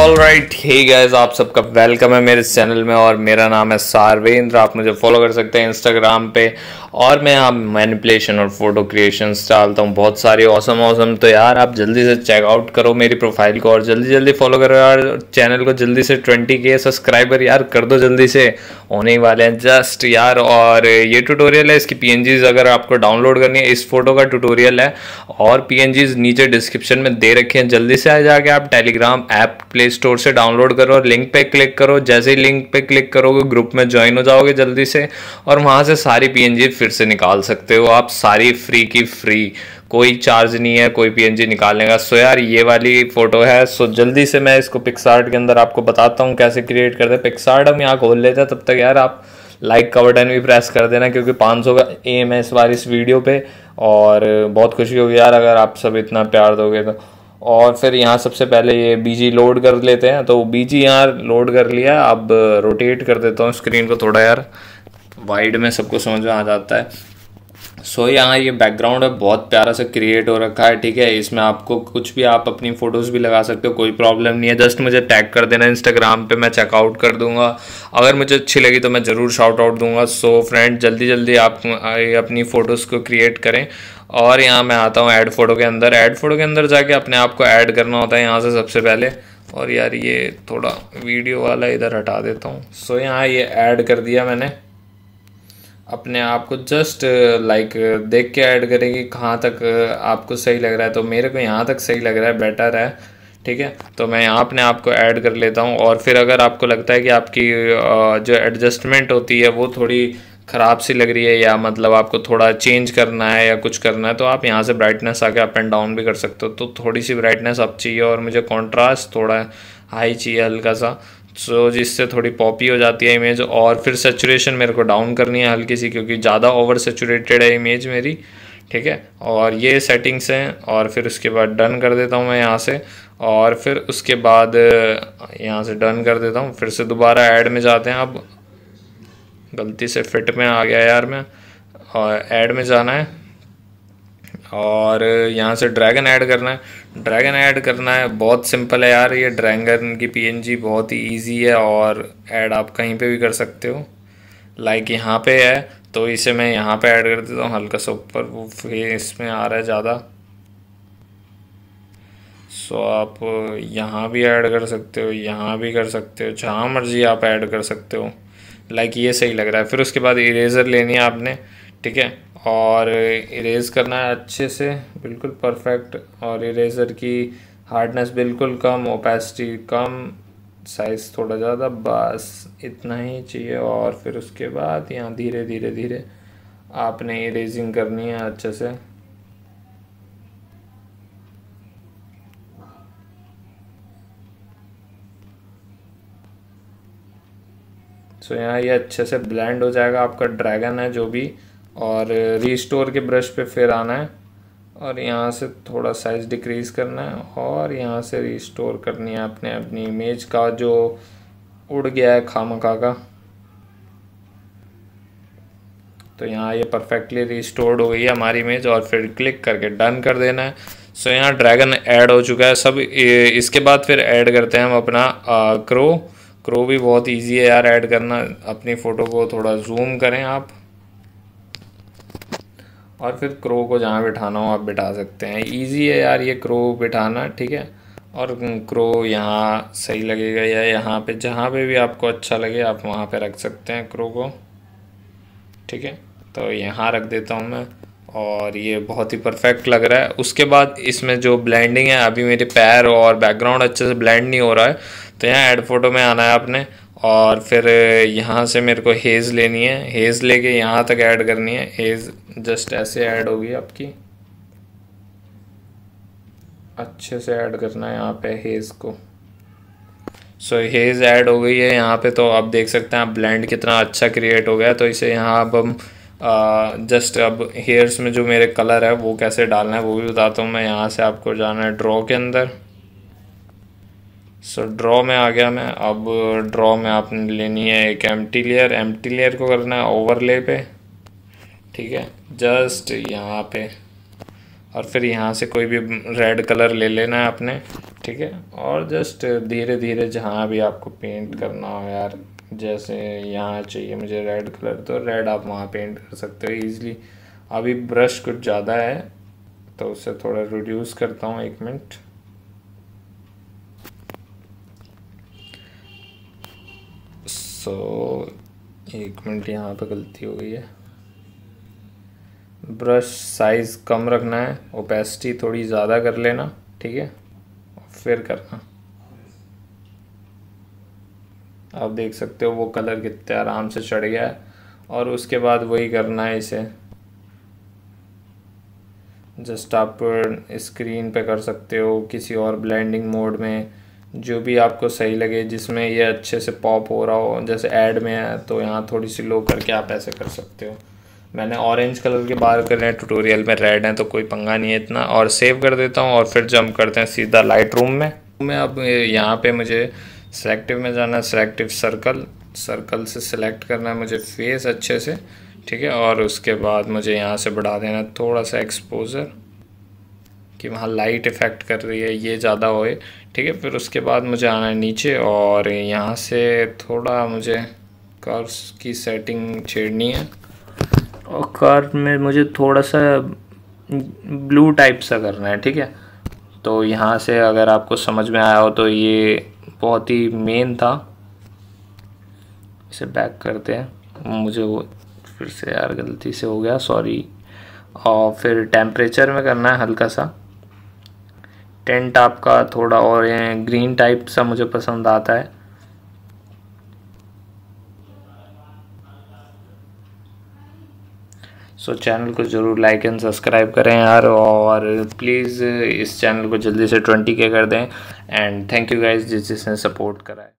all right हे guys आप सबका welcome है मेरे चैनल में और मेरा नाम है सार्वेंद्र आप मुझे फॉलो कर सकते हैं इंस्टाग्राम पे और मैं यहाँ मैनिपुलेशन और फोटो क्रिएशन डालता हूँ बहुत सारे औसम औसम तो यार आप जल्दी से चेकआउट करो मेरी प्रोफाइल को और जल्दी जल्दी फॉलो करो यार चैनल को जल्दी से ट्वेंटी के सब्सक्राइबर यार कर दो जल्दी से होने वाले हैं जस्ट यार और ये ट्यूटोरियल है इसकी पी अगर आपको डाउनलोड करनी है इस फोटो का ट्यूटोरियल है और पी नीचे डिस्क्रिप्शन में दे रखे हैं जल्दी से आ जाके आप टेलीग्राम ऐप प्ले स्टोर से डाउनलोड करो और लिंक पे क्लिक करो जैसे ही लिंक पे क्लिक करोगे ग्रुप में ज्वाइन हो जाओगे जल्दी से और वहाँ से सारी पी फिर से निकाल सकते हो आप सारी फ्री की फ्री कोई चार्ज नहीं है कोई पीएनजी निकालने का सो यार ये वाली फ़ोटो है सो जल्दी से मैं इसको पिक्सार्ट के अंदर आपको बताता हूँ कैसे क्रिएट करते हैं पिक्सार्ट हम यहाँ खोल लेते हैं तब तक यार आप लाइक का बटन भी प्रेस कर देना क्योंकि 500 का एम है इस बार इस वीडियो पे और बहुत खुशी होगी यार अगर आप सब इतना प्यार दोगे तो और फिर यहाँ सबसे पहले ये बीजी लोड कर लेते हैं तो बीजी यहाँ लोड कर लिया अब रोटेट कर देता हूँ स्क्रीन को थोड़ा यार वाइड में सबको समझ में आ जाता है सो so, यहाँ ये बैकग्राउंड है बहुत प्यारा सा क्रिएट हो रखा है ठीक है इसमें आपको कुछ भी आप अपनी फ़ोटोज़ भी लगा सकते हो कोई प्रॉब्लम नहीं है जस्ट मुझे टैग कर देना इंस्टाग्राम पे मैं चेकआउट कर दूंगा अगर मुझे अच्छी लगी तो मैं ज़रूर शाउट आउट दूंगा सो so, फ्रेंड जल्दी जल्दी आप अपनी फ़ोटोज़ को क्रिएट करें और यहाँ मैं आता हूँ ऐड फ़ोटो के अंदर ऐड फ़ोटो के अंदर जाके अपने आप को ऐड करना होता है यहाँ से सबसे पहले और यार ये थोड़ा वीडियो वाला इधर हटा देता हूँ सो so, यहाँ ये ऐड कर दिया मैंने अपने आप को जस्ट लाइक uh, uh, देख के ऐड करें कि कहाँ तक uh, आपको सही लग रहा है तो मेरे को यहाँ तक सही लग रहा है बेटर है ठीक है तो मैं यहाँ अपने आप को ऐड कर लेता हूँ और फिर अगर आपको लगता है कि आपकी जो एडजस्टमेंट होती है वो थोड़ी ख़राब सी लग रही है या मतलब आपको थोड़ा चेंज करना है या कुछ करना है तो आप यहाँ से ब्राइटनेस आके अप एंड डाउन भी कर सकते हो तो थोड़ी सी ब्राइटनेस अप चाहिए और मुझे कॉन्ट्रास्ट थोड़ा हाई चाहिए हल्का सा सो so, जिससे थोड़ी पॉपी हो जाती है इमेज और फिर सेचुरेशन मेरे को डाउन करनी है हल्की सी क्योंकि ज़्यादा ओवर सेचुरेटेड है इमेज मेरी ठीक है और ये सेटिंग्स हैं और फिर उसके बाद डन कर देता हूँ मैं यहाँ से और फिर उसके बाद यहाँ से डन कर देता हूँ फिर से दोबारा ऐड में जाते हैं अब गलती से फिट में आ गया यार मैं और ऐड में जाना है और यहाँ से ड्रैगन ऐड करना है ड्रैगन ऐड करना है बहुत सिंपल है यार ये ड्रैगन की पीएनजी बहुत ही ईजी है और ऐड आप कहीं पे भी कर सकते हो लाइक यहाँ पे है तो इसे मैं यहाँ पे ऐड कर देता हूँ हल्का सा ऊपर वो इसमें आ रहा है ज़्यादा सो आप यहाँ भी ऐड कर सकते हो यहाँ भी कर सकते हो जहाँ मर्जी आप ऐड कर सकते हो लाइक ये सही लग रहा है फिर उसके बाद इरेज़र लेनी है आपने ठीक है और इरेज करना है अच्छे से बिल्कुल परफेक्ट और इरेजर की हार्डनेस बिल्कुल कम ओपेसिटी कम साइज़ थोड़ा ज़्यादा बस इतना ही चाहिए और फिर उसके बाद यहाँ धीरे धीरे धीरे आपने इरेजिंग करनी है अच्छे से सो so, यहाँ ये यह अच्छे से ब्लेंड हो जाएगा आपका ड्रैगन है जो भी और रीस्टोर के ब्रश पे फिर आना है और यहाँ से थोड़ा साइज़ डिक्रीज़ करना है और यहाँ से रीस्टोर करनी है आपने अपनी इमेज का जो उड़ गया है खामखा का तो यहाँ ये परफेक्टली रिस्टोर्ड हो गई है हमारी इमेज और फिर क्लिक करके डन कर देना है सो यहाँ ड्रैगन ऐड हो चुका है सब इसके बाद फिर ऐड करते हैं हम अपना क्रो क्रो भी बहुत इजी है यार ऐड करना अपनी फ़ोटो को थोड़ा जूम करें आप और फिर क्रो को जहाँ बिठाना हो आप बिठा सकते हैं इजी है यार ये क्रो बिठाना ठीक है और क्रो यहाँ सही लगेगा या यहाँ पे जहाँ पे भी आपको अच्छा लगे आप वहाँ पे रख सकते हैं क्रो को ठीक है तो यहाँ रख देता हूँ मैं और ये बहुत ही परफेक्ट लग रहा है उसके बाद इसमें जो ब्लेंडिंग है अभी मेरे पैर और बैकग्राउंड अच्छे से ब्लेंड नहीं हो रहा है तो यहाँ एड फोटो में आना है आपने और फिर यहाँ से मेरे को हेज़ लेनी है हेज़ लेके यहाँ तक ऐड करनी है हेज़ जस्ट ऐसे ऐड होगी आपकी अच्छे से ऐड करना है यहाँ पे हेज़ को सो so, हेज़ ऐड हो गई है यहाँ पे तो आप देख सकते हैं आप ब्लेंड कितना अच्छा क्रिएट हो गया तो इसे यहाँ अब हम जस्ट अब हेयर्स में जो मेरे कलर है वो कैसे डालना है वो भी बताता हूँ मैं यहाँ से आपको जाना है ड्रॉ के अंदर सो so, ड्रॉ में आ गया मैं अब ड्रॉ में आपने लेनी है एक M T layer M T layer को करना है ओवरले पे ठीक है जस्ट यहाँ पे और फिर यहाँ से कोई भी रेड कलर ले लेना है आपने ठीक है और जस्ट धीरे धीरे जहाँ भी आपको पेंट करना हो यार जैसे यहाँ चाहिए मुझे रेड कलर तो रेड आप वहाँ पेंट कर सकते हो ईज़िली अभी ब्रश कुछ ज़्यादा है तो उसे थोड़ा रिड्यूस करता हूँ एक मिनट सो so, एक मिनट यहाँ पे गलती हो गई है ब्रश साइज़ कम रखना है ओपेसिटी थोड़ी ज़्यादा कर लेना ठीक है फिर करना आप देख सकते हो वो कलर कितने आराम से चढ़ गया है और उसके बाद वही करना है इसे जस्ट आप स्क्रीन पे कर सकते हो किसी और ब्लेंडिंग मोड में जो भी आपको सही लगे जिसमें ये अच्छे से पॉप हो रहा हो जैसे ऐड में है तो यहाँ थोड़ी सी लो करके आप ऐसे कर सकते हो मैंने ऑरेंज कलर के बाहर कर रहे हैं ट्यूटोरियल में रेड है तो कोई पंगा नहीं है इतना और सेव कर देता हूँ और फिर जम्प करते हैं सीधा लाइट रूम में मैं अब यहाँ पे मुझे सेलेक्टिव में जाना है सेलेक्टिव सर्कल सर्कल से सिलेक्ट करना है मुझे फेस अच्छे से ठीक है और उसके बाद मुझे यहाँ से बढ़ा देना थोड़ा सा एक्सपोजर कि वहाँ लाइट इफ़ेक्ट कर रही है ये ज़्यादा होए ठीक है फिर उसके बाद मुझे आना है नीचे और यहाँ से थोड़ा मुझे कर्व्स की सेटिंग छेड़नी है और कर्व में मुझे थोड़ा सा ब्लू टाइप सा करना है ठीक है तो यहाँ से अगर आपको समझ में आया हो तो ये बहुत ही मेन था इसे बैक करते हैं मुझे वो फिर से यार गलती से हो गया सॉरी और फिर टेम्परेचर में करना है हल्का सा टेंट आपका थोड़ा और ग्रीन टाइप सा मुझे पसंद आता है सो so, चैनल को ज़रूर लाइक एंड सब्सक्राइब करें यार और प्लीज़ इस चैनल को जल्दी से ट्वेंटी के कर दें एंड थैंक यू गाइज जिस जिसने सपोर्ट करा है